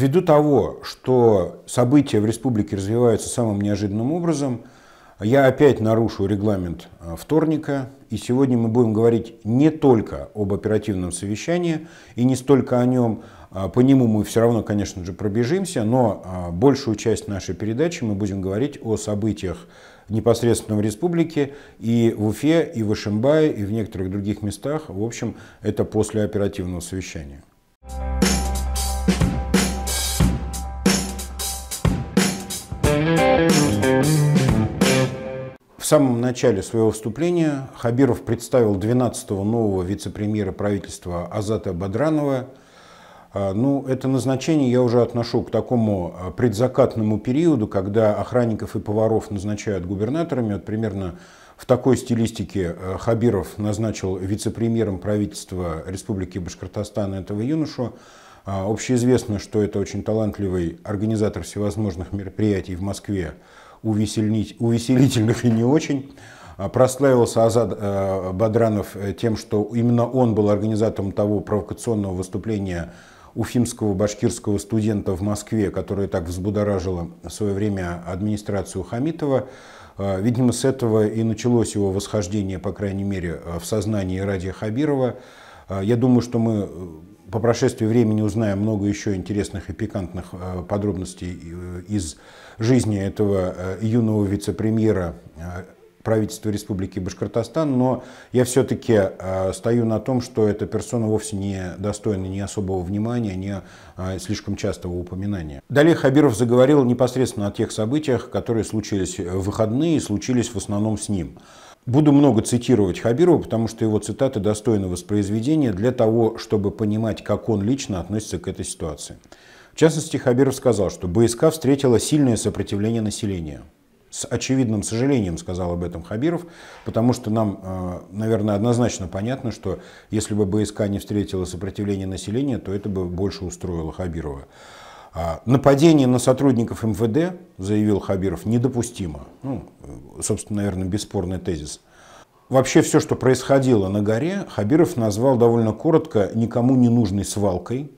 Ввиду того, что события в республике развиваются самым неожиданным образом, я опять нарушу регламент а, вторника, и сегодня мы будем говорить не только об оперативном совещании, и не столько о нем, а, по нему мы все равно, конечно же, пробежимся, но а, большую часть нашей передачи мы будем говорить о событиях непосредственно в республике, и в Уфе, и в Ишимбае, и в некоторых других местах. В общем, это после оперативного совещания. самом начале своего выступления Хабиров представил 12-го нового вице-премьера правительства Азата Бадранова. А, ну, это назначение я уже отношу к такому а, предзакатному периоду, когда охранников и поваров назначают губернаторами. Вот примерно в такой стилистике а, Хабиров назначил вице-премьером правительства Республики Башкортостан этого юношу. Общеизвестно, что это очень талантливый организатор всевозможных мероприятий в Москве увеселить, увеселительных и не очень. А, прославился Азад э, Бадранов э, тем, что именно он был организатором того провокационного выступления уфимского башкирского студента в Москве, которое так взбудоражило в свое время администрацию Хамитова. А, видимо, с этого и началось его восхождение, по крайней мере, э, в сознании Ради Хабирова. А, я думаю, что мы по прошествии времени узнаем много еще интересных и пикантных э, подробностей э, из жизни этого э, юного вице-премьера правительства Республики Башкортостан, но я все-таки стою на том, что эта персона вовсе не достойна ни особого внимания, ни слишком частого упоминания. Далее Хабиров заговорил непосредственно о тех событиях, которые случились в выходные и случились в основном с ним. Буду много цитировать Хабирова, потому что его цитаты достойны воспроизведения для того, чтобы понимать, как он лично относится к этой ситуации. В частности, Хабиров сказал, что БСК встретила сильное сопротивление населения. С очевидным сожалением сказал об этом Хабиров, потому что нам, э, наверное, однозначно понятно, что если бы БСК не встретила сопротивление населения, то это бы больше устроило Хабирова. А, нападение на сотрудников МВД, заявил Хабиров, недопустимо. Ну, собственно, наверное, бесспорный тезис. Вообще все, что происходило на горе, Хабиров назвал довольно коротко никому не нужной свалкой.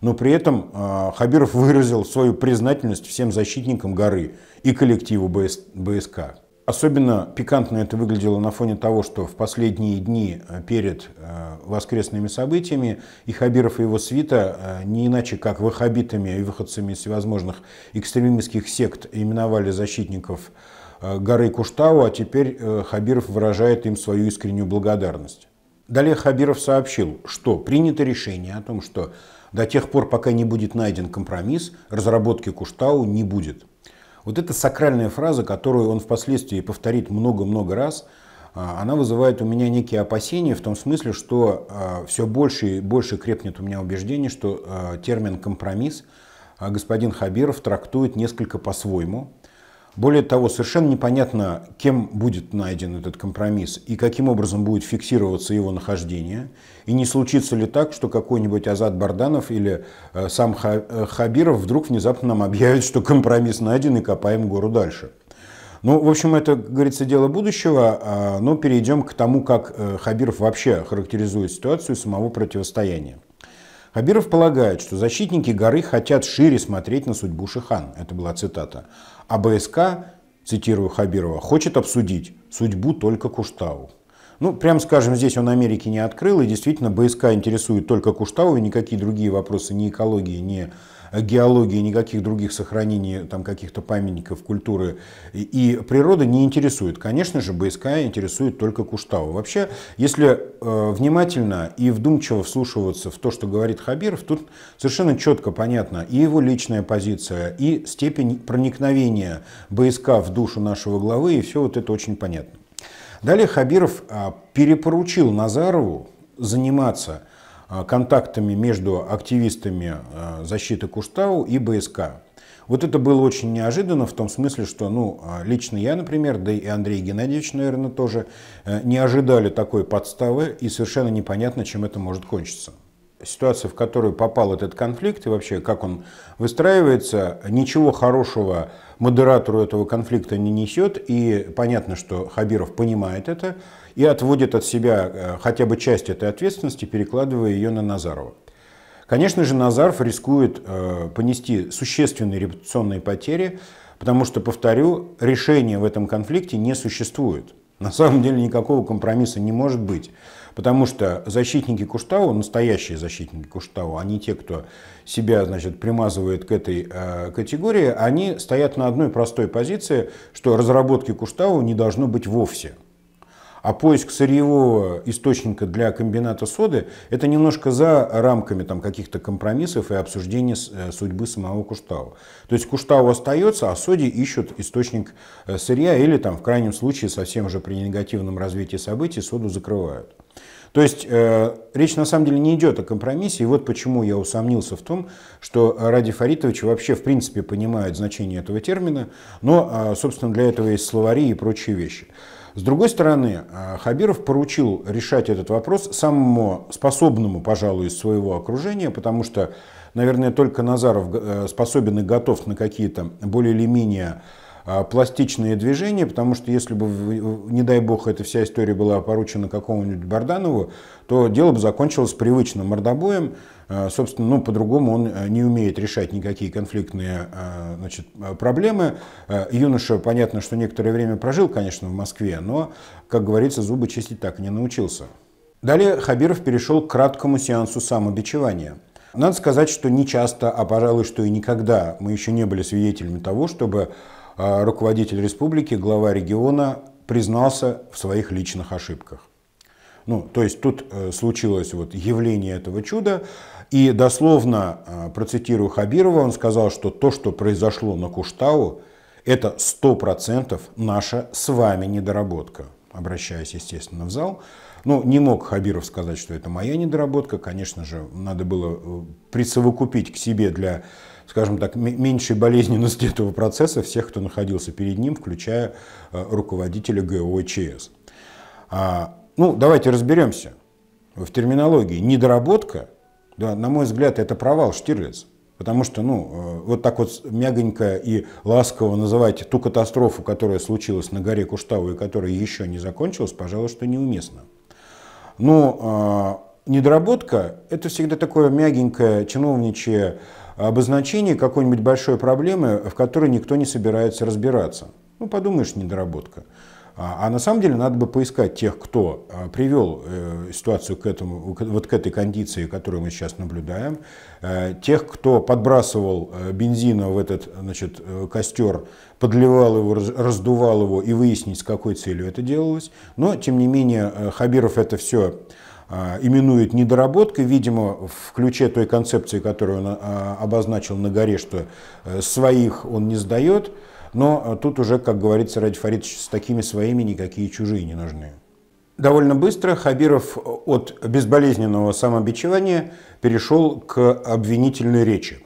Но при этом а, Хабиров выразил свою признательность всем защитникам горы и коллективу БС, БСК, Особенно пикантно это выглядело на фоне того, что в последние дни э, перед э, воскресными событиями и Хабиров и его свита э, не иначе как ваххабитами и выходцами из всевозможных экстремистских сект именовали защитников горы Куштау, а теперь Хабиров выражает им свою искреннюю благодарность. Далее Хабиров сообщил, что принято решение о том, что до тех пор, пока не будет найден компромисс, разработки Куштау не будет. Вот эта сакральная фраза, которую он впоследствии повторит много-много раз, а, она вызывает у меня некие опасения в том смысле, что а, все больше и больше крепнет у меня убеждение, что а, термин «компромисс» господин Хабиров трактует несколько по-своему, более того, совершенно непонятно, кем будет найден этот компромисс и каким образом будет фиксироваться его нахождение. И не случится ли так, что какой-нибудь Азат Барданов или э, сам э, Хабиров вдруг внезапно нам объявит, что компромисс найден и копаем гору дальше. Ну, в общем, это, как говорится, дело будущего, а, но перейдем к тому, как э, Хабиров вообще характеризует ситуацию самого противостояния. Хабиров полагает, что защитники горы хотят шире смотреть на судьбу Шихан. Это была цитата. АБСК, цитирую Хабирова, хочет обсудить судьбу только Куштау. Ну, прям скажем, здесь он Америки не открыл, и действительно БСК интересует только Куштау, и никакие другие вопросы ни экологии, ни геологии, никаких других сохранений там каких-то памятников культуры и природы не интересует. Конечно же, БСК интересует только Куштау. Вообще, если э, внимательно и вдумчиво вслушиваться в то, что говорит Хабиров, тут совершенно четко понятно и его личная позиция, и степень проникновения БСК в душу нашего главы, и все вот это очень понятно. Далее Хабиров а, перепоручил Назарову заниматься Э, контактами между активистами э, защиты Куштау и БСК. Вот это было очень неожиданно в том смысле, что ну, э, лично я, например, да и Андрей Геннадьевич, наверное, тоже не ожидали такой подставы и совершенно непонятно, чем это может кончиться. Ситуация, в которую попал этот конфликт и вообще как он выстраивается, ничего хорошего модератору этого конфликта не несет. И понятно, что Хабиров понимает это, и отводит от себя э, хотя бы часть этой ответственности, перекладывая ее на Назарова. Конечно же, Назаров рискует э, понести существенные репутационные потери, потому что, повторю, решения в этом конфликте не существует. На самом деле никакого компромисса не может быть, потому что защитники Куштау, настоящие защитники Куштау, они те, кто себя значит, примазывает к этой э, категории, они стоят на одной простой позиции, что разработки Куштау не должно быть вовсе. А поиск сырьевого источника для комбината соды – это немножко за рамками там, каких-то компромиссов и обсуждения э, судьбы самого Куштау. То есть Куштау остается, а соде ищут источник э, сырья или там, в крайнем случае совсем же при негативном развитии событий соду закрывают. То есть э, речь на самом деле не идет о компромиссе, и вот почему я усомнился в том, что Ради Фаритович вообще в принципе понимает значение этого термина, но, э, собственно, для этого есть словари и прочие вещи. С другой стороны, э, Хабиров поручил решать этот вопрос самому способному, пожалуй, из своего окружения, потому что, наверное, только Назаров э, способен и готов на какие-то более или менее а, пластичные движения, потому что если бы, не дай бог, эта вся история была поручена какому-нибудь Барданову, то дело бы закончилось привычным мордобоем. А, собственно, ну, по-другому он а, не умеет решать никакие конфликтные значит, проблемы. Юноша, понятно, что некоторое время прожил, конечно, в Москве, но, как говорится, зубы чистить так и не научился. Далее Хабиров перешел к краткому сеансу самобичевания – надо сказать, что не часто, а пожалуй, что и никогда мы еще не были свидетелями того, чтобы а, руководитель республики, глава региона признался в своих личных ошибках. Ну, то есть тут э, случилось вот явление этого чуда, и дословно а, процитирую Хабирова, он сказал, что то, что произошло на Куштау, это 100% наша с вами недоработка, обращаясь, естественно, в зал. Ну, не мог Хабиров сказать, что это моя недоработка. Конечно же, надо было э, присовокупить к себе для скажем так, меньшей болезненности этого процесса всех, кто находился перед ним, включая э, руководителя ГОЧС. ЧС. А, ну, давайте разберемся в терминологии. Недоработка, да, на мой взгляд, это провал Штирлиц. Потому что, ну, э, вот так вот мягонько и ласково называть ту катастрофу, которая случилась на горе Куштау и которая еще не закончилась, пожалуй, что неуместно. Но ну, а, недоработка – это всегда такое мягенькое чиновничье обозначение какой-нибудь большой проблемы, в которой никто не собирается разбираться. Ну, подумаешь, недоработка. А, а на самом деле надо бы поискать тех, кто а, привел э, ситуацию к этому, вот к этой кондиции, которую мы сейчас наблюдаем, э, тех, кто подбрасывал э, бензина в этот значит, костер, подливал его, раздувал его и выяснить, с какой целью это делалось. Но, тем не менее, Хабиров это все а, именует недоработкой, видимо, в ключе той концепции, которую он а, обозначил на горе, что э, своих он не сдает, но э, тут уже, как говорится, Ради Фаридович, с такими своими никакие чужие не нужны. Довольно быстро Хабиров от безболезненного самобичевания перешел к обвинительной речи.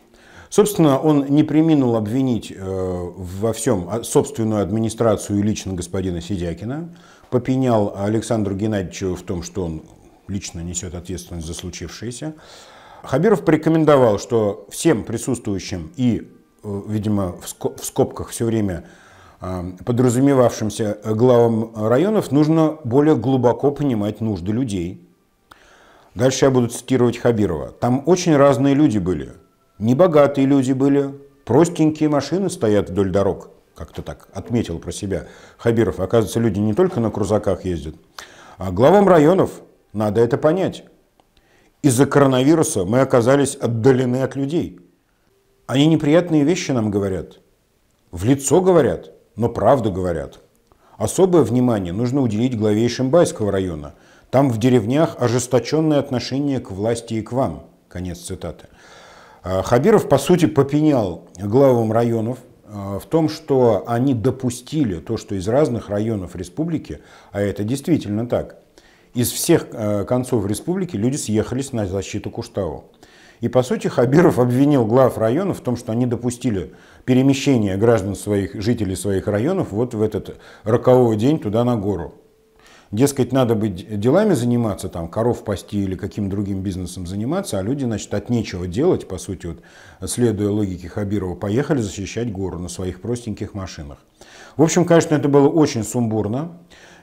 Собственно, он не приминул обвинить э, во всем а, собственную администрацию и лично господина Сидякина, попенял Александру Геннадьевичу в том, что он лично несет ответственность за случившееся. Хабиров порекомендовал, что всем присутствующим и, э, видимо, в скобках все время э, подразумевавшимся э, главам районов нужно более глубоко понимать нужды людей. Дальше я буду цитировать Хабирова. Там очень разные люди были. Небогатые люди были, простенькие машины стоят вдоль дорог. Как-то так отметил про себя Хабиров. Оказывается, люди не только на крузаках ездят. А главам районов надо это понять. Из-за коронавируса мы оказались отдалены от людей. Они неприятные вещи нам говорят. В лицо говорят, но правду говорят. Особое внимание нужно уделить главе Ишимбайского района. Там в деревнях ожесточенное отношение к власти и к вам. Конец цитаты. А, Хабиров, по сути, попенял главам районов а, в том, что они допустили то, что из разных районов республики, а это действительно так, из всех э, концов республики люди съехались на защиту Куштау. И, по сути, Хабиров обвинил глав районов в том, что они допустили перемещение граждан своих, жителей своих районов вот в этот роковой день туда на гору. Дескать, надо бы делами заниматься, там, коров пасти или каким другим бизнесом заниматься, а люди, значит, от нечего делать, по сути, вот, следуя логике Хабирова, поехали защищать гору на своих простеньких машинах. В общем, конечно, это было очень сумбурно,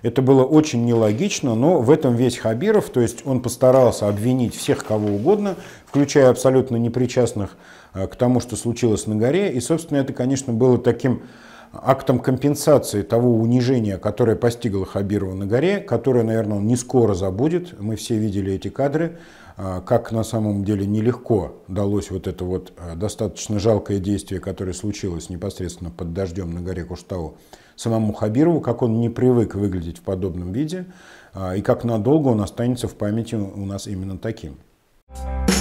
это было очень нелогично, но в этом весь Хабиров, то есть он постарался обвинить всех кого угодно, включая абсолютно непричастных э, к тому, что случилось на горе. И, собственно, это, конечно, было таким актом компенсации того унижения, которое постигло Хабирова на горе, которое, наверное, он не скоро забудет. Мы все видели эти кадры, э, как на самом деле нелегко далось вот это вот э, достаточно жалкое действие, которое случилось непосредственно под дождем на горе Куштау самому Хабирову, как он не привык выглядеть в подобном виде, а, и как надолго он останется в памяти у нас именно таким. Thank you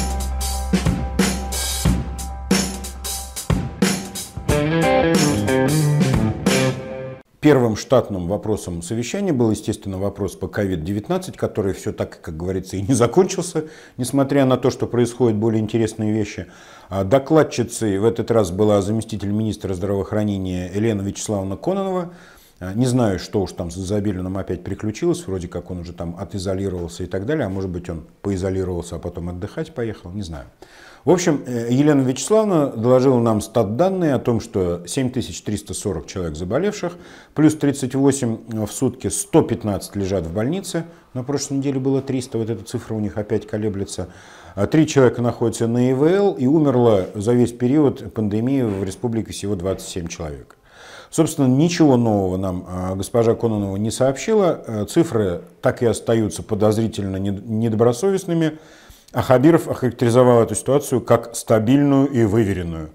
Первым штатным вопросом совещания был, естественно, вопрос по COVID-19, который все так, как говорится, и не закончился, несмотря на то, что происходят более интересные вещи. А докладчицей в этот раз была заместитель министра здравоохранения Елена Вячеславовна Кононова. А, не знаю, что уж там с Изобилиным опять приключилось, вроде как он уже там отизолировался и так далее, а может быть он поизолировался, а потом отдыхать поехал, не знаю. В общем, э, Елена Вячеславовна доложила нам стат-данные о том, что 7340 человек заболевших, плюс 38 в сутки, 115 лежат в больнице. На прошлой неделе было 300, вот эта цифра у них опять колеблется. А три человека находятся на ИВЛ, и умерло за весь период пандемии в республике всего 27 человек. Собственно, ничего нового нам а, госпожа Кононова не сообщила. Э, цифры так и остаются подозрительно недобросовестными. А Хабиров охарактеризовал эту ситуацию как стабильную и выверенную.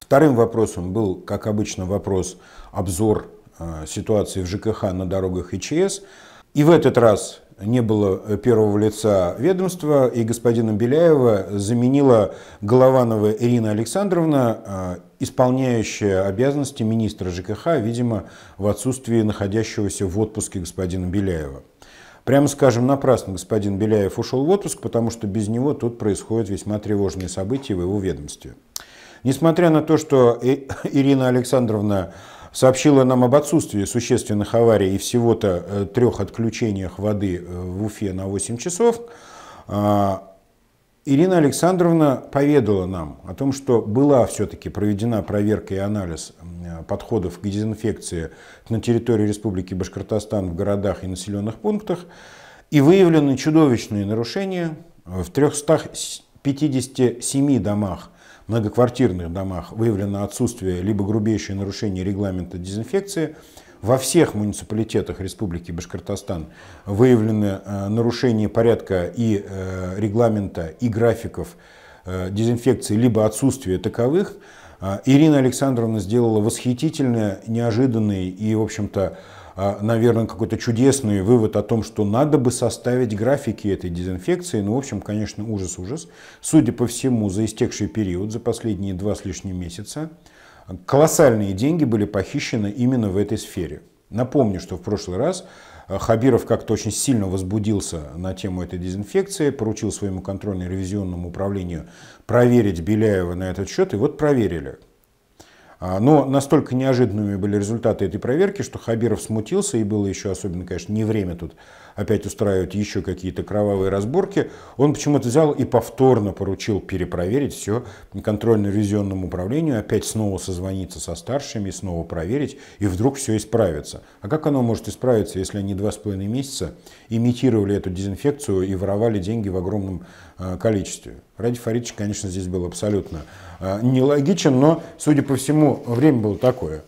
Вторым вопросом был, как обычно, вопрос обзор э, ситуации в ЖКХ на дорогах ИЧС. И в этот раз не было э, первого лица ведомства, и господина Беляева заменила Голованова Ирина Александровна, а, исполняющая обязанности министра ЖКХ, видимо, в отсутствии находящегося в отпуске господина Беляева. Прямо скажем, напрасно господин Беляев ушел в отпуск, потому что без него тут происходят весьма тревожные события в его ведомстве. Несмотря на то, что Ирина Александровна сообщила нам об отсутствии существенных аварий и всего-то э, трех отключениях воды э, в Уфе на 8 часов, а, Ирина Александровна поведала нам о том, что была все-таки проведена проверка и анализ подходов к дезинфекции на территории Республики Башкортостан в городах и населенных пунктах, и выявлены чудовищные нарушения в 357 домах многоквартирных домах выявлено отсутствие либо грубейшее нарушение регламента дезинфекции, во всех муниципалитетах Республики Башкортостан выявлены э, нарушения порядка и э, регламента, и графиков э, дезинфекции, либо отсутствие таковых, Ирина Александровна сделала восхитительные, неожиданный и, в общем-то, а, наверное, какой-то чудесный вывод о том, что надо бы составить графики этой дезинфекции. Ну, в общем, конечно, ужас-ужас. Судя по всему, за истекший период, за последние два с лишним месяца, колоссальные деньги были похищены именно в этой сфере. Напомню, что в прошлый раз а, Хабиров как-то очень сильно возбудился на тему этой дезинфекции, поручил своему контрольно-ревизионному управлению проверить Беляева на этот счет, и вот проверили – а, но настолько неожиданными были результаты этой проверки, что Хабиров смутился, и было еще особенно, конечно, не время тут опять устраивать еще какие-то кровавые разборки. Он почему-то взял и повторно поручил перепроверить все контрольно-ревизионному управлению, опять снова созвониться со старшими, снова проверить, и вдруг все исправится. А как оно может исправиться, если они два с половиной месяца имитировали эту дезинфекцию и воровали деньги в огромном Э, количестве. Ради Фаридович, конечно, здесь был абсолютно э, нелогичен, но, судя по всему, время было такое.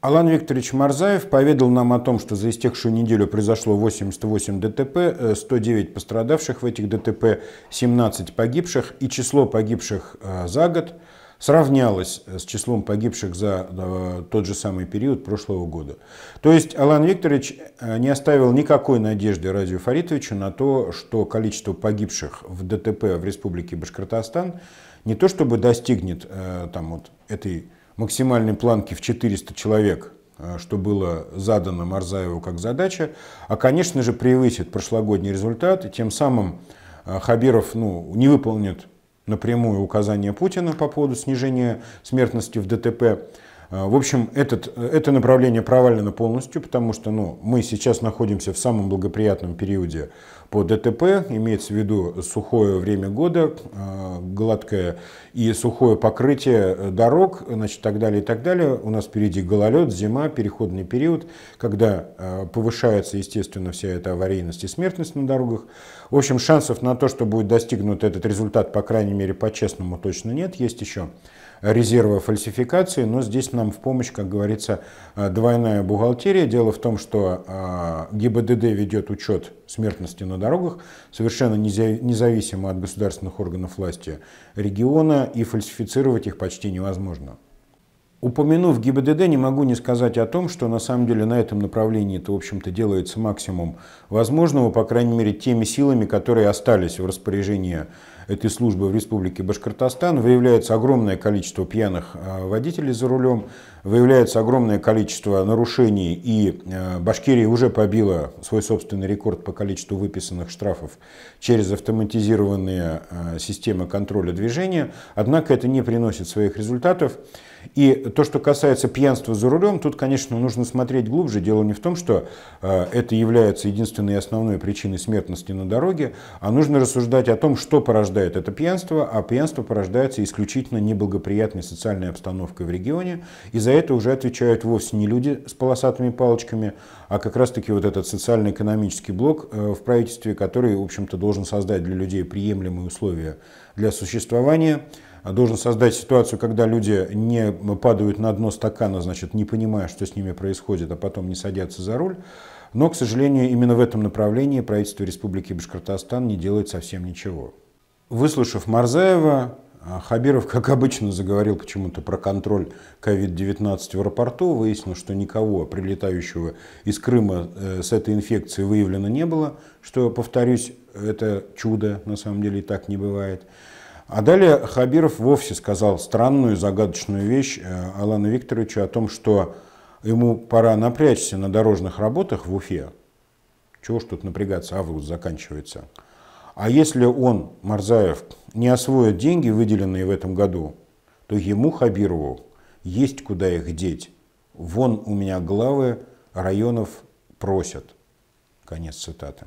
Алан Викторович Марзаев поведал нам о том, что за истекшую неделю произошло 88 ДТП, 109 э, пострадавших в этих ДТП, 17 погибших и число погибших за год – сравнялось э, с числом погибших за э, тот же самый период прошлого года. То есть Алан Викторович э, не оставил никакой надежды Радио Фаритовичу на то, что количество погибших в ДТП в Республике Башкортостан не то чтобы достигнет там, вот, этой максимальной планки в 400 человек, что было задано Марзаеву как задача, а, конечно же, превысит прошлогодний результат, и тем самым Хабиров ну, не выполнит напрямую указания Путина по поводу снижения смертности в ДТП. А, в общем, этот, это направление провалено полностью, потому что ну, мы сейчас находимся в самом благоприятном периоде по ДТП, имеется в виду сухое время года, а, гладкое и сухое покрытие э, дорог, значит, так далее и так далее. У нас впереди гололед, зима, переходный период, когда а, повышается, естественно, вся эта аварийность и смертность на дорогах. В общем, шансов на то, что будет достигнут этот результат, по крайней мере, по-честному точно нет, есть еще резерва фальсификации, но здесь нам в помощь, как говорится, э, двойная бухгалтерия. Дело в том, что э, ГИБДД ведет учет смертности на дорогах, совершенно независимо от государственных органов власти региона, и фальсифицировать их почти невозможно. Упомянув ГИБДД, не могу не сказать о том, что на самом деле на этом направлении это, в общем-то, делается максимум возможного, по крайней мере, теми силами, которые остались в распоряжении этой службы в Республике Башкортостан. Выявляется огромное количество пьяных э, водителей за рулем, выявляется огромное количество нарушений, и э, Башкирия уже побила свой собственный рекорд по количеству выписанных штрафов через автоматизированные э, системы контроля движения. Однако это не приносит своих результатов. И то, что касается пьянства за рулем, тут, конечно, нужно смотреть глубже. Дело не в том, что э, это является единственной и основной причиной смертности на дороге, а нужно рассуждать о том, что порождает это пьянство, а пьянство порождается исключительно неблагоприятной социальной обстановкой в регионе, и за это уже отвечают вовсе не люди с полосатыми палочками, а как раз-таки вот этот социально-экономический блок э, в правительстве, который, в общем-то, должен создать для людей приемлемые условия для существования – должен создать ситуацию, когда люди не падают на дно стакана, значит, не понимая, что с ними происходит, а потом не садятся за руль. Но, к сожалению, именно в этом направлении правительство Республики Башкортостан не делает совсем ничего. Выслушав Марзаева, а, Хабиров, как обычно, заговорил почему-то про контроль COVID-19 в аэропорту. Выяснилось, что никого прилетающего из Крыма э, с этой инфекцией выявлено не было, что, повторюсь, это чудо, на самом деле и так не бывает. А далее Хабиров вовсе сказал странную загадочную вещь э, Алану Викторовичу о том, что ему пора напрячься на дорожных работах в Уфе. Чего ж тут напрягаться, август заканчивается. А если он, Марзаев, не освоит деньги, выделенные в этом году, то ему, Хабирову, есть куда их деть. Вон у меня главы районов просят. Конец цитаты.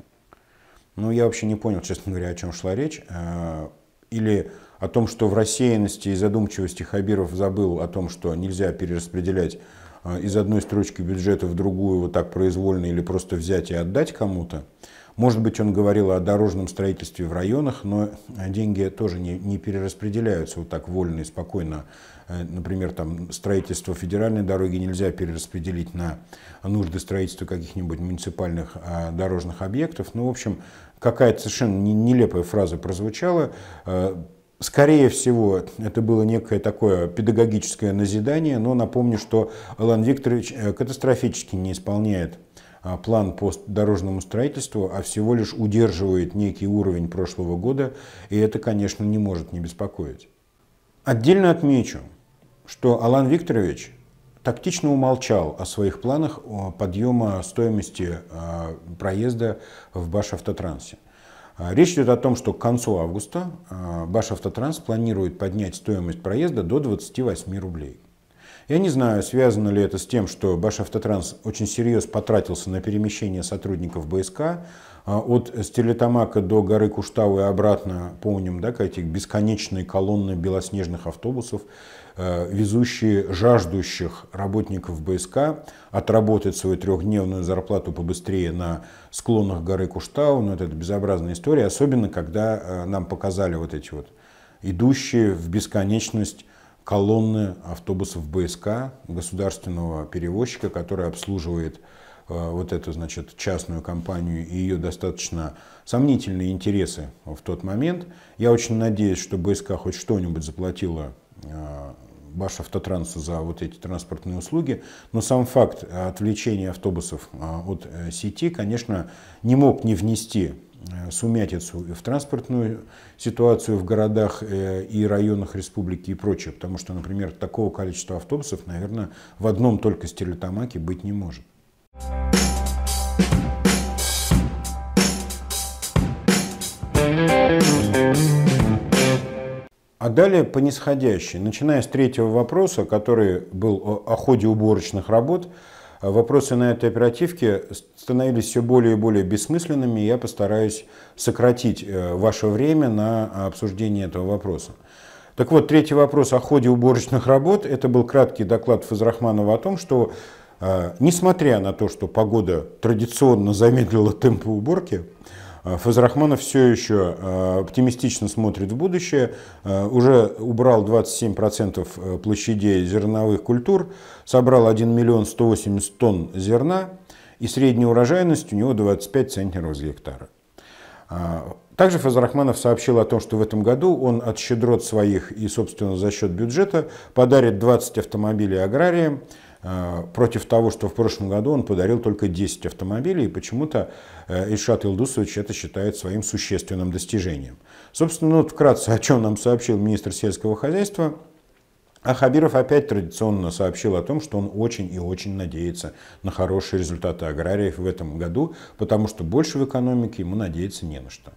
Ну, я вообще не понял, честно говоря, о чем шла речь. Э, или о том, что в рассеянности и задумчивости Хабиров забыл о том, что нельзя перераспределять э, из одной строчки бюджета в другую вот так произвольно или просто взять и отдать кому-то. Может быть, он говорил о дорожном строительстве в районах, но э, деньги тоже не, не перераспределяются вот так вольно и спокойно. Э, например, там строительство федеральной дороги нельзя перераспределить на нужды строительства каких-нибудь муниципальных а, дорожных объектов. Ну, в общем, какая-то совершенно нелепая фраза прозвучала. Э, скорее всего, это было некое такое педагогическое назидание, но напомню, что Алан Викторович э, катастрофически не исполняет э, план по дорожному строительству, а всего лишь удерживает некий уровень прошлого года, и это, конечно, не может не беспокоить. Отдельно отмечу, что Алан Викторович тактично умолчал о своих планах подъема стоимости а, проезда в Башавтотрансе. А, речь идет о том, что к концу августа а, Башавтотранс планирует поднять стоимость проезда до 28 рублей. Я не знаю, связано ли это с тем, что Башавтотранс очень серьезно потратился на перемещение сотрудников БСК, а от Стерлитамака до горы Куштау и обратно, помним, да, эти бесконечные колонны белоснежных автобусов, э, везущие жаждущих работников БСК отработать свою трехдневную зарплату побыстрее на склонах горы Куштау. Но ну, это безобразная история, особенно когда э, нам показали вот эти вот идущие в бесконечность колонны автобусов БСК, государственного перевозчика, который обслуживает Э, вот эту, значит, частную компанию и ее достаточно сомнительные интересы в тот момент. Я очень надеюсь, что БСК хоть что-нибудь заплатила э, Баш Автотрансу за вот эти транспортные услуги, но сам факт отвлечения автобусов э, от сети, конечно, не мог не внести сумятицу в транспортную ситуацию в городах и районах республики и прочее, потому что, например, такого количества автобусов, наверное, в одном только стерлитамаке быть не может. А далее по нисходящей, начиная с третьего вопроса, который был о ходе уборочных работ, э, вопросы на этой оперативке становились все более и более бессмысленными, и я постараюсь сократить э, ваше время на э, обсуждение этого вопроса. Так вот, третий вопрос о ходе уборочных работ. Это был краткий доклад Фазрахманова о том, что а, несмотря на то, что погода традиционно замедлила темпы уборки, а, Фазрахманов все еще а, оптимистично смотрит в будущее, уже убрал 27% площадей зерновых культур, собрал 1 миллион 180 тонн зерна и средняя урожайность у него 25 центнеров за гектара. Также Фазрахманов сообщил о том, что в этом году он от щедрот своих и, собственно, за счет бюджета подарит 20 автомобилей аграриям, Э, против того, что в прошлом году он подарил только 10 автомобилей, и почему-то э, Ильшат Илдусович это считает своим существенным достижением. Собственно, ну, вот вкратце, о чем нам сообщил министр сельского хозяйства, а Хабиров опять традиционно сообщил о том, что он очень и очень надеется на хорошие результаты аграриев в этом году, потому что больше в экономике ему надеяться не на что.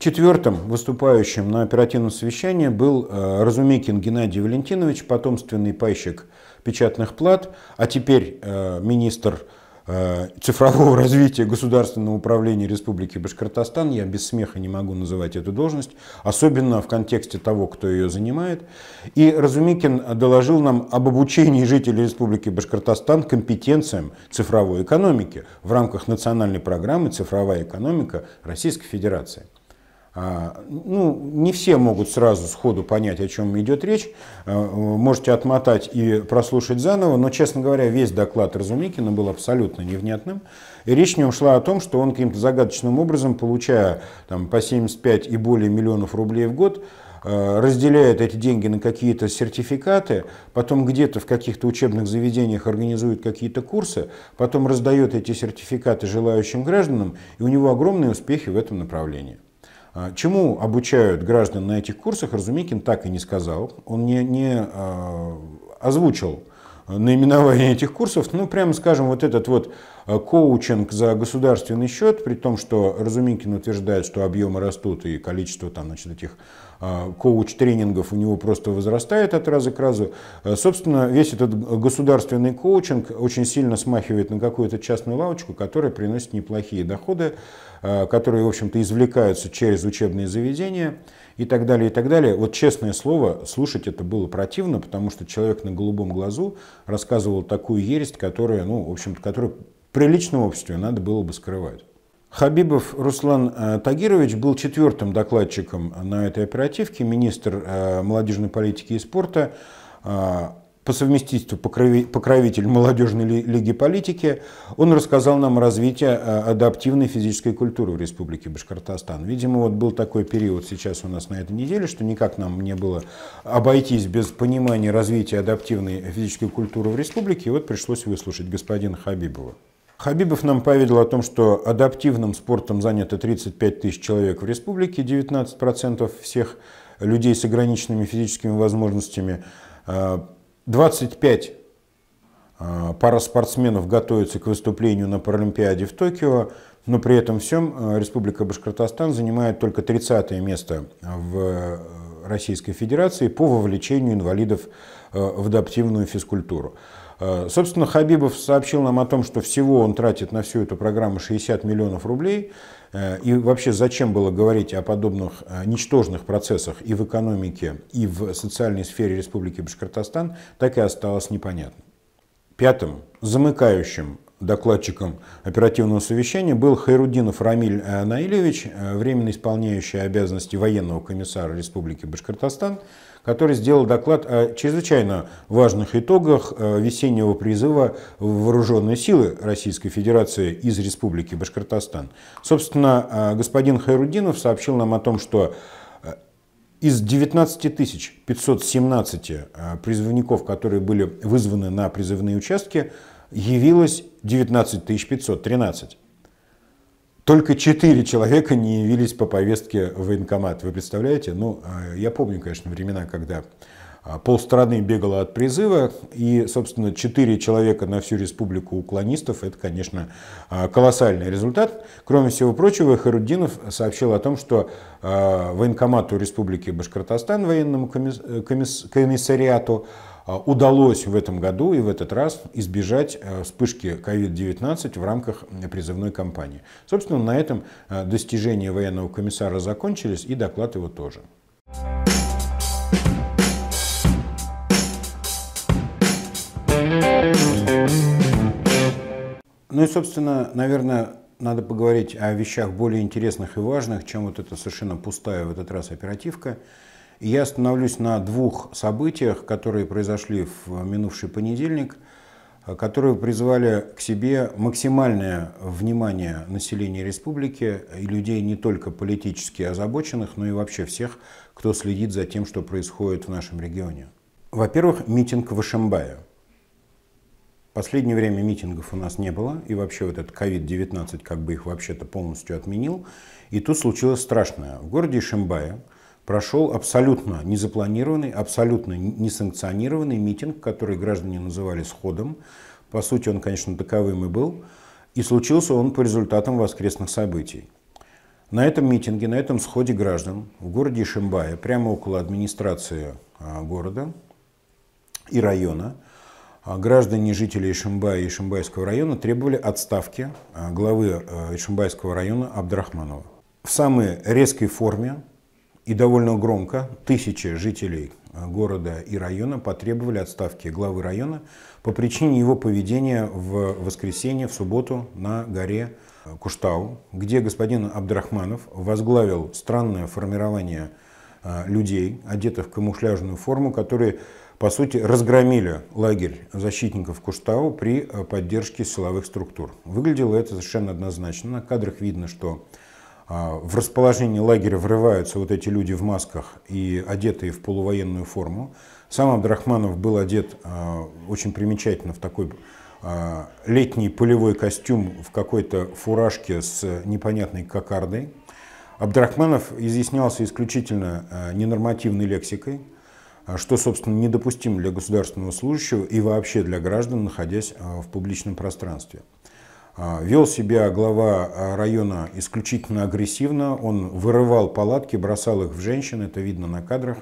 Четвертым выступающим на оперативном совещании был э, Разумикин Геннадий Валентинович, потомственный пайщик печатных плат, а теперь э, министр э, цифрового развития государственного управления Республики Башкортостан. Я без смеха не могу называть эту должность, особенно в контексте того, кто ее занимает. И Разумикин доложил нам об обучении жителей Республики Башкортостан компетенциям цифровой экономики в рамках национальной программы «Цифровая экономика Российской Федерации». А, ну, не все могут сразу сходу понять, о чем идет речь. А, можете отмотать и прослушать заново, но, честно говоря, весь доклад Разумикина был абсолютно невнятным. И речь в нем шла о том, что он каким-то загадочным образом, получая там, по 75 и более миллионов рублей в год, а, разделяет эти деньги на какие-то сертификаты, потом где-то в каких-то учебных заведениях организует какие-то курсы, потом раздает эти сертификаты желающим гражданам, и у него огромные успехи в этом направлении. А, чему обучают граждан на этих курсах, Разумикин так и не сказал. Он не, не а, озвучил наименование этих курсов. Ну, прямо скажем, вот этот вот а, коучинг за государственный счет, при том, что Разумикин утверждает, что объемы растут и количество там, значит, этих а, коуч тренингов у него просто возрастает от раза к разу. Э, собственно, весь этот государственный коучинг очень сильно смахивает на какую-то частную лавочку, которая приносит неплохие доходы, э, которые, в общем-то, извлекаются через учебные заведения и так далее, и так далее. Вот честное слово, слушать это было противно, потому что человек на голубом глазу рассказывал такую ересь, которая, ну, в общем-то, которую приличном обществе надо было бы скрывать. Хабибов Руслан э, Тагирович был четвертым докладчиком на этой оперативке, министр э, молодежной политики и спорта, э, по совместительству покровитель молодежной лиги политики. Он рассказал нам о развитии адаптивной физической культуры в Республике Башкортостан. Видимо, вот был такой период сейчас у нас на этой неделе, что никак нам не было обойтись без понимания развития адаптивной физической культуры в Республике. И вот пришлось выслушать господина Хабибова. Хабибов нам поведал о том, что адаптивным спортом занято 35 тысяч человек в республике, 19% всех людей с ограниченными физическими возможностями. 25 а, а, пара спортсменов готовятся к выступлению на Паралимпиаде в Токио, но при этом всем а, Республика Башкортостан занимает только 30 место в э, Российской Федерации по вовлечению инвалидов э, в адаптивную физкультуру. Э, собственно, Хабибов сообщил нам о том, что всего он тратит на всю эту программу 60 миллионов рублей. Э, и вообще зачем было говорить о подобных э, ничтожных процессах и в экономике, и в социальной сфере Республики Башкортостан, так и осталось непонятно. Пятым, замыкающим докладчиком оперативного совещания был Хайрудинов Рамиль Наилевич, временно исполняющий обязанности военного комиссара Республики Башкортостан, который сделал доклад о чрезвычайно важных итогах э, весеннего призыва вооруженные силы Российской Федерации из Республики Башкортостан. Собственно, э, господин Хайрудинов сообщил нам о том, что э, из 19 517 призывников, которые были вызваны на призывные участки, явилось 19 513. Только четыре человека не явились по повестке в военкомат. Вы представляете? Ну, а, я помню, конечно, времена, когда а, полстраны бегало от призыва, и, собственно, четыре человека на всю республику уклонистов – это, конечно, а, колоссальный результат. Кроме всего прочего, Харуддинов сообщил о том, что военкомату республики Башкортостан, военному э, комиссариату, а, удалось в этом году и в этот раз избежать э, вспышки COVID-19 в рамках призывной кампании. Собственно, на этом э, достижения военного комиссара закончились и доклад его тоже. Ну и, собственно, наверное, надо поговорить о вещах более интересных и важных, чем вот эта совершенно пустая в этот раз оперативка. Я остановлюсь на двух событиях, которые произошли в минувший понедельник, э, которые призвали к себе максимальное внимание населения республики и людей не только политически озабоченных, но и вообще всех, кто следит за тем, что происходит в нашем регионе. Во-первых, митинг в Ишимбае. последнее время митингов у нас не было, и вообще вот этот COVID-19 как бы их вообще-то полностью отменил. И тут случилось страшное. В городе Ишимбае, прошел абсолютно незапланированный, абсолютно несанкционированный митинг, который граждане называли сходом. По сути, он, конечно, таковым и был. И случился он по результатам воскресных событий. На этом митинге, на этом сходе граждан в городе Ишимбае, прямо около администрации а, города и района, а, граждане жители Ишимбая и Ишимбайского района требовали отставки а, главы Ишимбайского района Абдрахманова. В самой резкой форме и довольно громко тысячи жителей э, города и района потребовали отставки главы района по причине его поведения в воскресенье, в субботу на горе э, Куштау, где господин Абдрахманов возглавил странное формирование э, людей, одетых в камуфляжную форму, которые, по сути, разгромили лагерь защитников Куштау при поддержке силовых структур. Выглядело это совершенно однозначно. На кадрах видно, что а, в расположение лагеря врываются вот эти люди в масках и одетые в полувоенную форму. Сам Абдрахманов был одет а, очень примечательно в такой а, летний полевой костюм в какой-то фуражке с непонятной кокардой. Абдрахманов изъяснялся исключительно ненормативной лексикой, что, собственно, недопустимо для государственного служащего и вообще для граждан, находясь в публичном пространстве. А, вел себя глава а, района исключительно агрессивно, он вырывал палатки, бросал их в женщин, это видно на кадрах.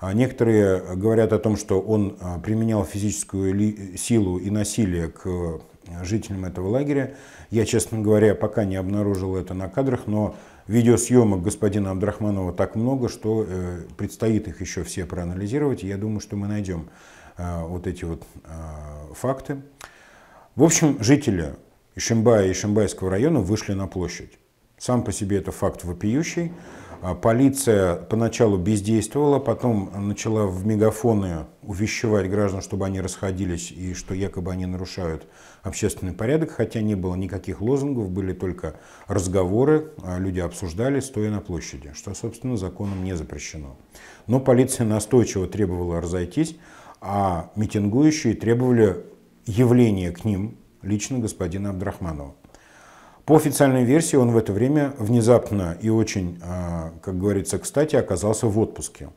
А некоторые говорят о том, что он применял физическую силу и насилие к жителям этого лагеря. Я, честно говоря, пока не обнаружил это на кадрах, но видеосъемок господина Абдрахманова так много, что э, предстоит их еще все проанализировать. я думаю, что мы найдем вот эти вот факты. В общем, жители Ишимбая и Ишимбайского района вышли на площадь. Сам по себе это факт вопиющий. А, полиция поначалу бездействовала, потом начала в мегафоны увещевать граждан, чтобы они расходились и что якобы они нарушают общественный порядок, хотя не было никаких лозунгов, были только разговоры, а люди обсуждали, стоя на площади, что, собственно, законом не запрещено. Но полиция настойчиво требовала разойтись, а митингующие требовали явления к ним лично господина Абдрахманова. По официальной версии он в это время внезапно и очень, а, как говорится, кстати, оказался в отпуске.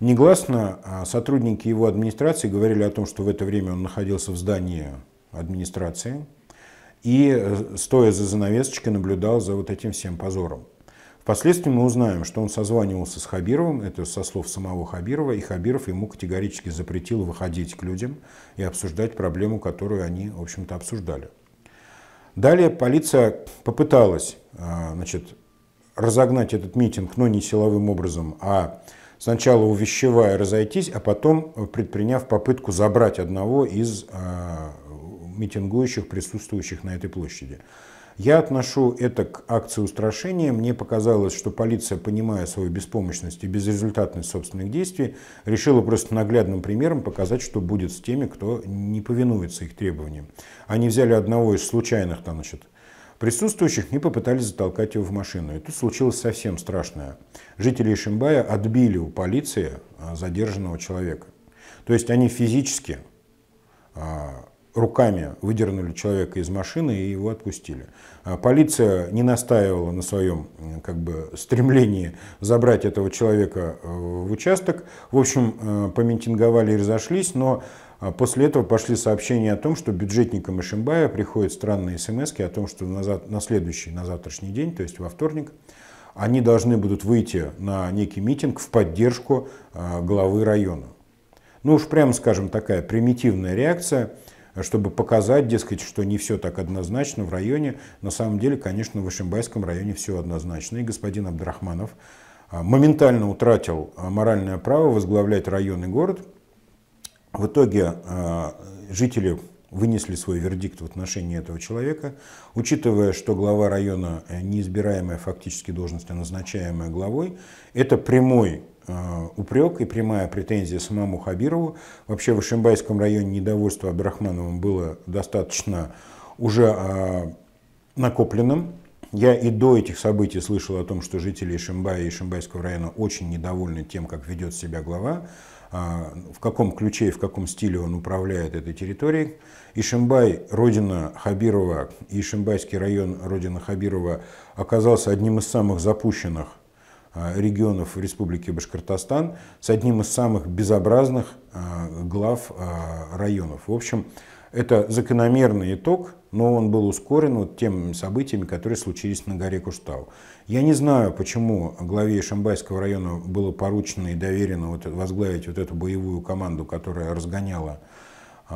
Негласно а, сотрудники его администрации говорили о том, что в это время он находился в здании администрации и, э, стоя за занавесочкой, наблюдал за вот этим всем позором. Впоследствии мы узнаем, что он созванивался с Хабировым, это со слов самого Хабирова, и Хабиров ему категорически запретил выходить к людям и обсуждать проблему, которую они, в общем-то, обсуждали. Далее полиция попыталась а, значит, разогнать этот митинг, но не силовым образом, а сначала увещевая разойтись, а потом предприняв попытку забрать одного из а, митингующих, присутствующих на этой площади. Я отношу это к акции устрашения. Мне показалось, что полиция, понимая свою беспомощность и безрезультатность собственных действий, решила просто наглядным примером показать, что будет с теми, кто не повинуется их требованиям. Они взяли одного из случайных там, значит, присутствующих и попытались затолкать его в машину. И тут случилось совсем страшное. Жители Ишимбая отбили у полиции а, задержанного человека. То есть они физически а, руками выдернули человека из машины и его отпустили. А полиция не настаивала на своем как бы, стремлении забрать этого человека э, в участок. В общем, э, помитинговали и разошлись, но э, После этого пошли сообщения о том, что бюджетникам Ишимбая приходят странные смс о том, что на, на следующий, на завтрашний день, то есть во вторник, они должны будут выйти на некий митинг в поддержку главы района. Ну уж прямо скажем, такая примитивная реакция – чтобы показать, дескать, что не все так однозначно в районе. На самом деле, конечно, в Ишимбайском районе все однозначно. И господин Абдрахманов а, моментально утратил а, моральное право возглавлять район и город. В итоге а, жители вынесли свой вердикт в отношении этого человека, учитывая, что глава района э, неизбираемая фактически должность, а назначаемая главой, это прямой Э, упрек и прямая претензия самому Хабирову. Вообще в Ишимбайском районе недовольство Абдрахмановым было достаточно уже э, накопленным. Я и до этих событий слышал о том, что жители Ишимбая и Ишимбайского района очень недовольны тем, как ведет себя глава, э, в каком ключе и в каком стиле он управляет этой территорией. Ишимбай, родина Хабирова, и Ишимбайский район, родина Хабирова, оказался одним из самых запущенных а, регионов Республики Башкортостан с одним из самых безобразных а, глав а, районов. В общем, это закономерный итог, но он был ускорен вот теми событиями, которые случились на горе Куштау. Я не знаю, почему главе Шамбайского района было поручено и доверено вот возглавить вот эту боевую команду, которая разгоняла э,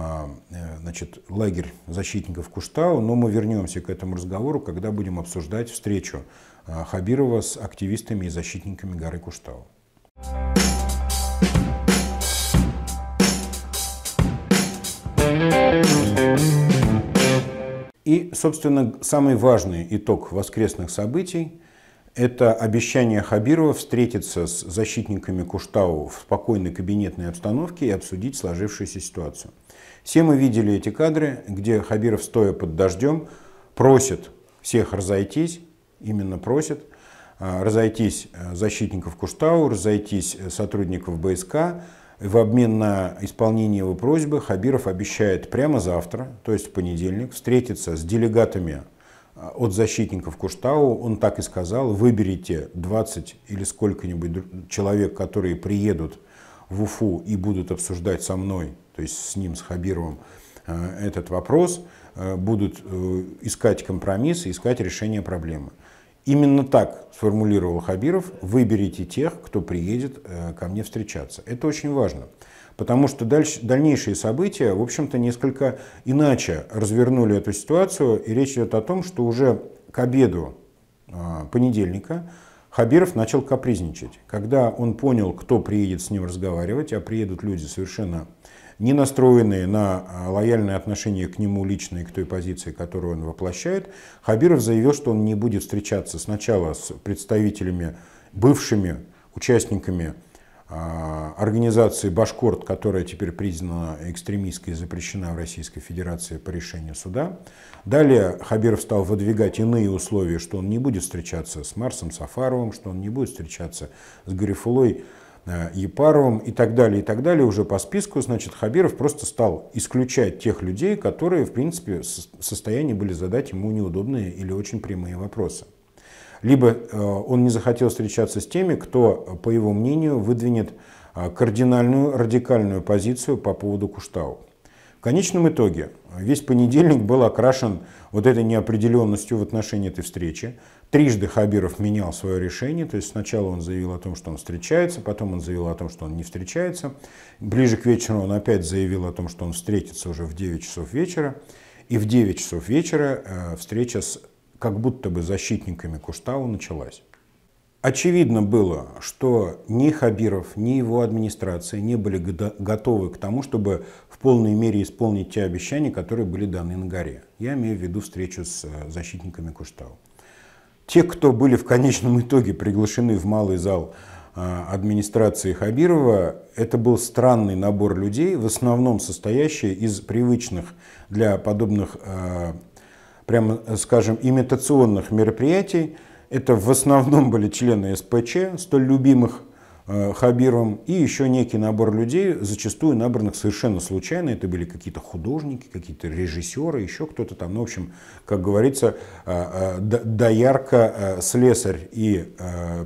значит, лагерь защитников Куштау, но мы вернемся к этому разговору, когда будем обсуждать встречу Э, Хабирова с активистами и защитниками горы Куштау. И, собственно, самый важный итог воскресных событий – это обещание Хабирова встретиться с защитниками Куштау в спокойной кабинетной обстановке и обсудить сложившуюся ситуацию. Все мы видели эти кадры, где Хабиров, стоя под дождем, просит всех разойтись, именно просит э, разойтись э, защитников Куштау, разойтись э, сотрудников БСК. В обмен на исполнение его просьбы Хабиров обещает прямо завтра, то есть в понедельник, встретиться с делегатами от защитников Куштау. Он так и сказал, выберите 20 или сколько-нибудь человек, которые приедут в Уфу и будут обсуждать со мной, то есть с ним, с Хабировым, этот вопрос, будут искать компромисс, искать решение проблемы. Именно так сформулировал Хабиров, выберите тех, кто приедет э, ко мне встречаться. Это очень важно, потому что дальше, дальнейшие события, в общем-то, несколько иначе развернули эту ситуацию, и речь идет о том, что уже к обеду э, понедельника Хабиров начал капризничать. Когда он понял, кто приедет с ним разговаривать, а приедут люди совершенно не настроенные на а, лояльное отношение к нему лично и к той позиции, которую он воплощает, Хабиров заявил, что он не будет встречаться сначала с представителями, бывшими участниками а, организации «Башкорт», которая теперь признана экстремистской и запрещена в Российской Федерации по решению суда. Далее Хабиров стал выдвигать иные условия, что он не будет встречаться с Марсом Сафаровым, что он не будет встречаться с Гарифулой Э, Епаровым и так далее, и так далее, уже по списку, значит, Хабиров просто стал исключать тех людей, которые, в принципе, в состоянии были задать ему неудобные или очень прямые вопросы. Либо э, он не захотел встречаться с теми, кто, по его мнению, выдвинет э, кардинальную, радикальную позицию по поводу Куштау. В конечном итоге весь понедельник был окрашен вот этой неопределенностью в отношении этой встречи. Трижды Хабиров менял свое решение, то есть сначала он заявил о том, что он встречается, потом он заявил о том, что он не встречается. Ближе к вечеру он опять заявил о том, что он встретится уже в 9 часов вечера. И в 9 часов вечера э, встреча с как будто бы защитниками Куштау началась. Очевидно было, что ни Хабиров, ни его администрация не были готовы к тому, чтобы в полной мере исполнить те обещания, которые были даны на горе. Я имею в виду встречу с э, защитниками Куштау. Те, кто были в конечном итоге приглашены в малый зал а, администрации Хабирова, это был странный набор людей, в основном состоящий из привычных для подобных, а, прямо скажем, имитационных мероприятий. Это в основном были члены СПЧ, столь любимых Э, Хабировым, и еще некий набор людей, зачастую набранных совершенно случайно. Это были какие-то художники, какие-то режиссеры, еще кто-то там. Ну, в общем, как говорится, э, э, доярка, слесарь и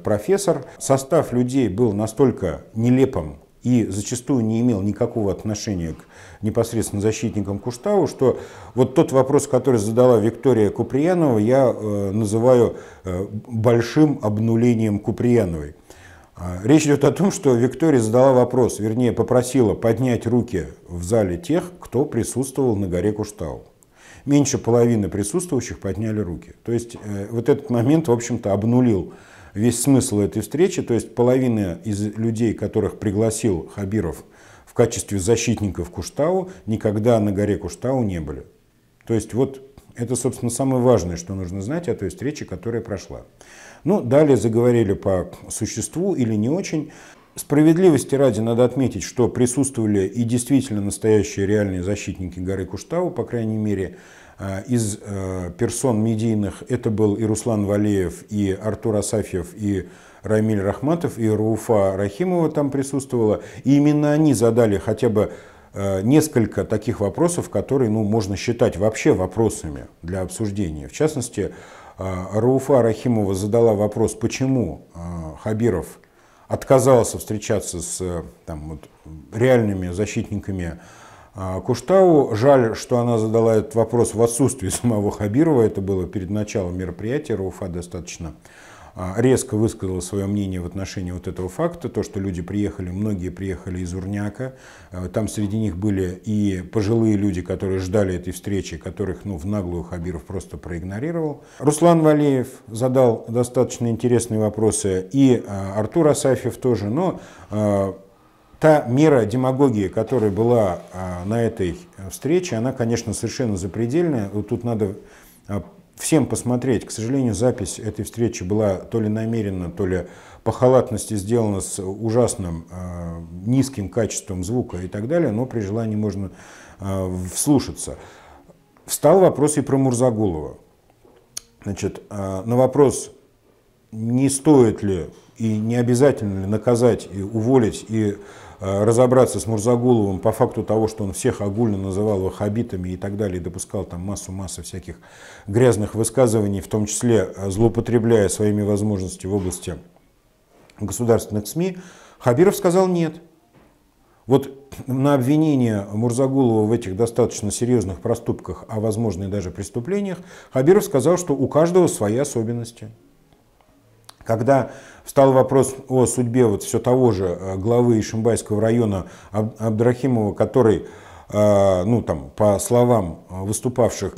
профессор. Состав людей был настолько нелепым и зачастую не имел никакого отношения к непосредственно защитникам Куштау, что вот тот вопрос, который задала Виктория Куприянова, я называю большим обнулением Куприяновой. А, речь идет о том, что Виктория задала вопрос, вернее попросила поднять руки в зале тех, кто присутствовал на горе Куштау. Меньше половины присутствующих подняли руки. То есть э, вот этот момент, в общем-то, обнулил весь смысл этой встречи. То есть половина из людей, которых пригласил Хабиров в качестве защитников Куштау, никогда на горе Куштау не были. То есть вот это, собственно, самое важное, что нужно знать о той встрече, которая прошла. Ну, далее заговорили по существу или не очень. Справедливости ради надо отметить, что присутствовали и действительно настоящие реальные защитники горы Куштау, по крайней мере, а, из э, персон медийных это был и Руслан Валеев, и Артур Асафьев, и Рамиль Рахматов, и Руфа Рахимова там присутствовала. И именно они задали хотя бы Э, несколько таких вопросов, которые ну, можно считать вообще вопросами для обсуждения. В частности, э, Рауфа Рахимова задала вопрос, почему э, Хабиров отказался встречаться с там, вот, реальными защитниками Куштау. Жаль, что она задала этот вопрос в отсутствии самого Хабирова. Это было перед началом мероприятия. Рауфа достаточно а, резко высказал свое мнение в отношении вот этого факта, то, что люди приехали, многие приехали из Урняка, а, там среди них были и пожилые люди, которые ждали этой встречи, которых ну, в наглую Хабиров просто проигнорировал. Руслан Валеев задал достаточно интересные вопросы, и а, Артур Асафьев тоже, но та мера демагогии, которая была на этой встрече, она, конечно, совершенно запредельная. Тут надо всем посмотреть. К сожалению, запись этой встречи была то ли намеренно, то ли по халатности сделана с ужасным э, низким качеством звука и так далее, но при желании можно э, вслушаться. Встал вопрос и про Мурзагулова. Значит, э, на вопрос, не стоит ли и не обязательно ли наказать и уволить и Э, разобраться с Мурзагуловым по факту того, что он всех огульно называл ваххабитами и так далее, допускал там массу-массу всяких грязных высказываний, в том числе э, злоупотребляя своими возможностями в области государственных СМИ, Хабиров сказал нет. Вот на обвинение Мурзагулова в этих достаточно серьезных проступках, а возможно и даже преступлениях, Хабиров сказал, что у каждого свои особенности. Когда встал вопрос о судьбе вот все того же э, главы Ишимбайского района Абдрахимова, который, э, ну там, по словам э, выступавших,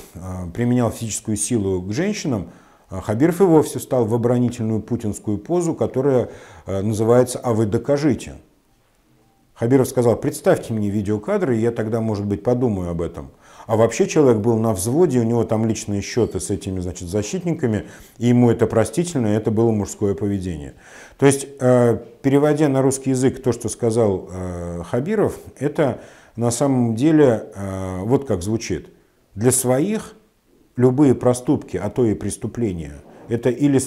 применял физическую силу к женщинам, Хабиров и вовсе встал в оборонительную путинскую позу, которая называется «А вы докажите». Хабиров сказал, представьте мне видеокадры, и я тогда, может быть, подумаю об этом. А вообще человек был на взводе, у него там личные счеты с этими, значит, защитниками, и ему это простительно, это было мужское поведение. То есть, э, переводя на русский язык то, что сказал э, Хабиров, это на самом деле э, вот как звучит. Для своих любые проступки, а то и преступления – это или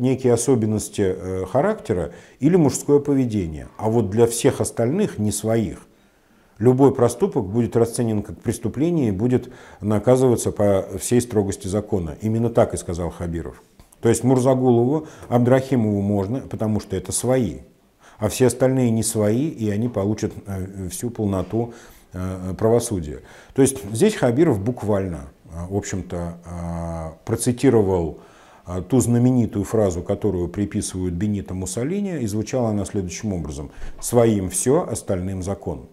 некие особенности характера, или мужское поведение. А вот для всех остальных, не своих, любой проступок будет расценен как преступление и будет наказываться по всей строгости закона. Именно так и сказал Хабиров. То есть Мурзагулову, Абдрахимову можно, потому что это свои, а все остальные не свои, и они получат э, всю полноту э, правосудия. То есть здесь Хабиров буквально, э, в общем-то, процитировал ту знаменитую фразу, которую приписывают Бенито Муссолини, и звучала она следующим образом. «Своим все, остальным закон».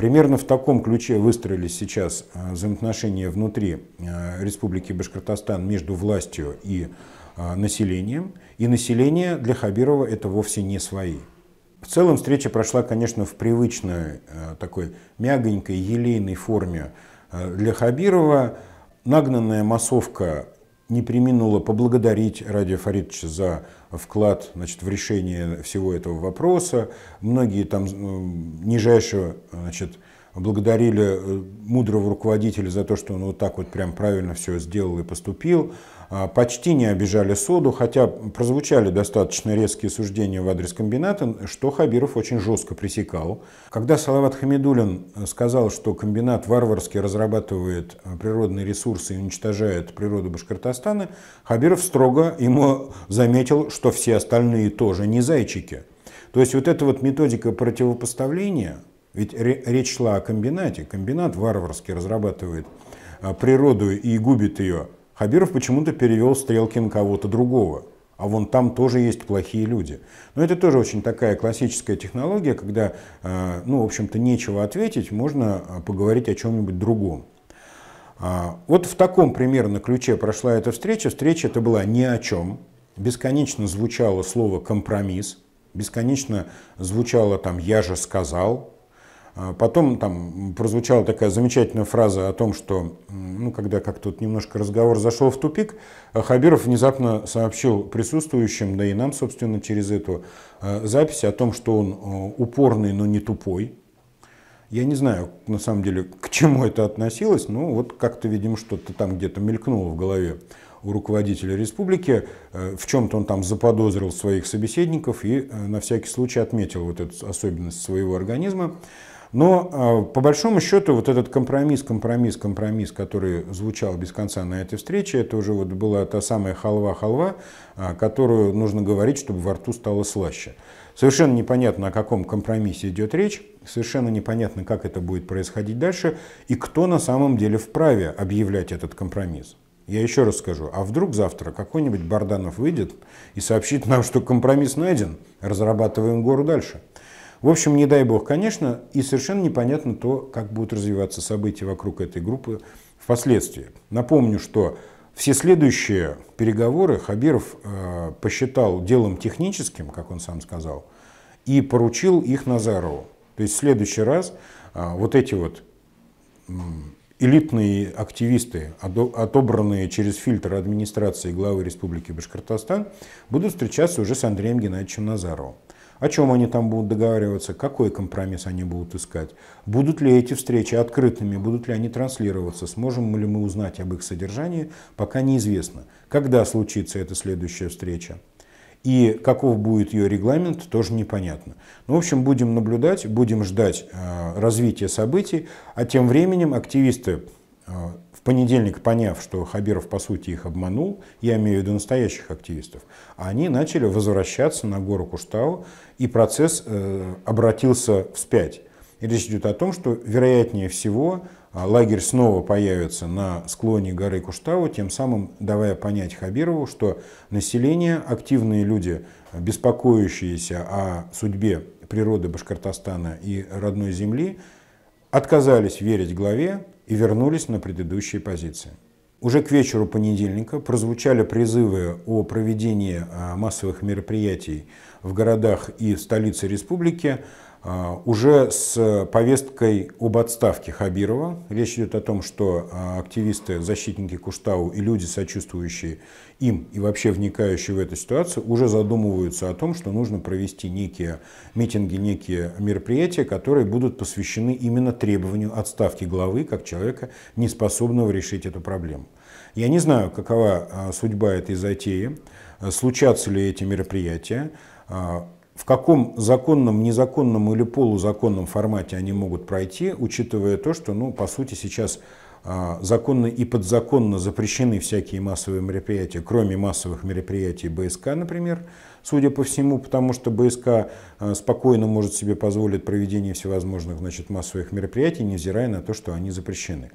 Примерно в таком ключе выстроились сейчас э, взаимоотношения внутри э, Республики Башкортостан между властью и э, населением. И население для Хабирова это вовсе не свои. В целом встреча прошла, конечно, в привычной такой мягонькой, елейной форме для Хабирова. Нагнанная массовка не приминула поблагодарить Радия Фаридовича за вклад значит, в решение всего этого вопроса. Многие там э, нижайше значит, благодарили э, мудрого руководителя за то, что он вот так вот прям правильно все сделал и поступил. А, почти не обижали Соду, хотя прозвучали достаточно резкие суждения в адрес комбината, что Хабиров очень жестко пресекал. Когда Салават Хамидулин сказал, что комбинат варварски разрабатывает а, природные ресурсы и уничтожает природу Башкортостана, Хабиров строго ему заметил, что все остальные тоже не зайчики. То есть вот эта вот методика противопоставления, ведь речь шла о комбинате, комбинат варварски разрабатывает а, природу и губит ее – Хабиров почему-то перевел стрелки на кого-то другого. А вон там тоже есть плохие люди. Но это тоже очень такая классическая технология, когда, э, ну, в общем-то, нечего ответить, можно э, поговорить о чем-нибудь другом. А, вот в таком примерно ключе прошла эта встреча. Встреча это была ни о чем. Бесконечно звучало слово «компромисс», бесконечно звучало там «я же сказал», а потом там прозвучала такая замечательная фраза о том, что, ну, когда как тут немножко разговор зашел в тупик, э, Хабиров внезапно сообщил присутствующим, да и нам, собственно, через эту э, запись о том, что он э, упорный, но не тупой. Я не знаю, на самом деле, к чему это относилось, но вот как-то, видимо, что-то там где-то мелькнуло в голове у руководителя республики. В чем-то он там заподозрил своих собеседников и на всякий случай отметил вот эту особенность своего организма. Но а, по большому счету вот этот компромисс, компромисс, компромисс, который звучал без конца на этой встрече, это уже вот была та самая халва-халва, а, которую нужно говорить, чтобы во рту стало слаще. Совершенно непонятно, о каком компромиссе идет речь, совершенно непонятно, как это будет происходить дальше и кто на самом деле вправе объявлять этот компромисс. Я еще раз скажу, а вдруг завтра какой-нибудь Барданов выйдет и сообщит нам, что компромисс найден, разрабатываем гору дальше – в общем, не дай бог, конечно, и совершенно непонятно то, как будут развиваться события вокруг этой группы впоследствии. Напомню, что все следующие переговоры Хабиров э, посчитал делом техническим, как он сам сказал, и поручил их Назарову. То есть в следующий раз э, вот эти вот элитные активисты, отобранные через фильтр администрации главы Республики Башкортостан, будут встречаться уже с Андреем Геннадьевичем Назаровым. О чем они там будут договариваться, какой компромисс они будут искать, будут ли эти встречи открытыми, будут ли они транслироваться, сможем ли мы узнать об их содержании, пока неизвестно. Когда случится эта следующая встреча? И каков будет ее регламент, тоже непонятно. Ну, в общем, будем наблюдать, будем ждать э, развития событий, а тем временем активисты э, в понедельник, поняв, что Хабиров по сути их обманул, я имею в виду настоящих активистов, они начали возвращаться на гору Куштау и процесс э, обратился вспять. И речь идет о том, что, вероятнее всего, а, лагерь снова появится на склоне горы Куштау, тем самым давая понять Хабирову, что население, активные люди, беспокоящиеся о судьбе природы Башкортостана и родной земли, отказались верить главе и вернулись на предыдущие позиции. Уже к вечеру понедельника прозвучали призывы о проведении а, массовых мероприятий в городах и столице республики а, уже с э, повесткой об отставке Хабирова. Речь идет о том, что а, активисты, защитники Куштау и люди, сочувствующие им и вообще вникающие в эту ситуацию, уже задумываются о том, что нужно провести некие митинги, некие мероприятия, которые будут посвящены именно требованию отставки главы как человека, не способного решить эту проблему. Я не знаю, какова а, судьба этой затеи, э, случатся ли эти мероприятия в каком законном, незаконном или полузаконном формате они могут пройти, учитывая то, что, ну, по сути, сейчас а, законно и подзаконно запрещены всякие массовые мероприятия, кроме массовых мероприятий БСК, например, судя по всему, потому что БСК а, спокойно может себе позволить проведение всевозможных значит, массовых мероприятий, невзирая на то, что они запрещены.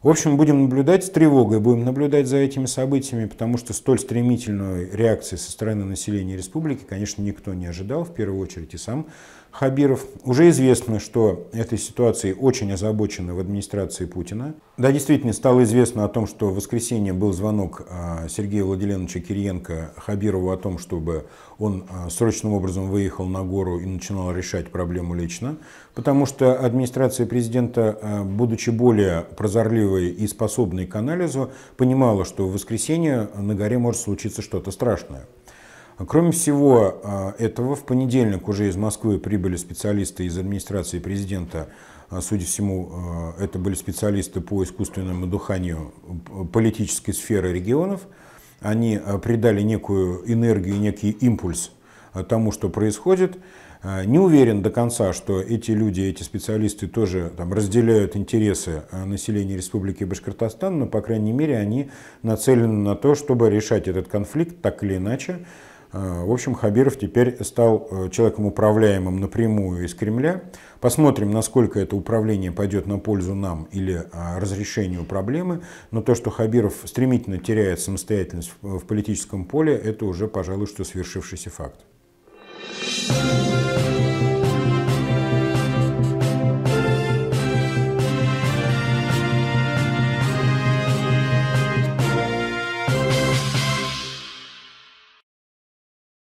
В общем, будем наблюдать с тревогой, будем наблюдать за этими событиями, потому что столь стремительной реакции со стороны населения республики, конечно, никто не ожидал, в первую очередь и сам Хабиров. Уже известно, что этой ситуацией очень озабочена в администрации Путина. Да, действительно, стало известно о том, что в воскресенье был звонок а, Сергея Владимировича Кириенко Хабирову о том, чтобы он а, срочным образом выехал на гору и начинал решать проблему лично, потому что администрация президента, а, будучи более прозорливой и способной к анализу, понимала, что в воскресенье на горе может случиться что-то страшное. А кроме всего а, этого, в понедельник уже из Москвы прибыли специалисты из администрации президента. А, судя всему, это были специалисты по искусственному дыханию политической сферы регионов. Они придали некую энергию, некий импульс тому, что происходит. Не уверен до конца, что эти люди, эти специалисты тоже там, разделяют интересы населения Республики Башкортостан, но, по крайней мере, они нацелены на то, чтобы решать этот конфликт так или иначе, Э, в общем, Хабиров теперь стал э, человеком управляемым напрямую из Кремля. Посмотрим, насколько это управление пойдет на пользу нам или э, разрешению проблемы. Но то, что Хабиров стремительно теряет самостоятельность в политическом поле, это уже, пожалуй, что свершившийся факт. Thank you.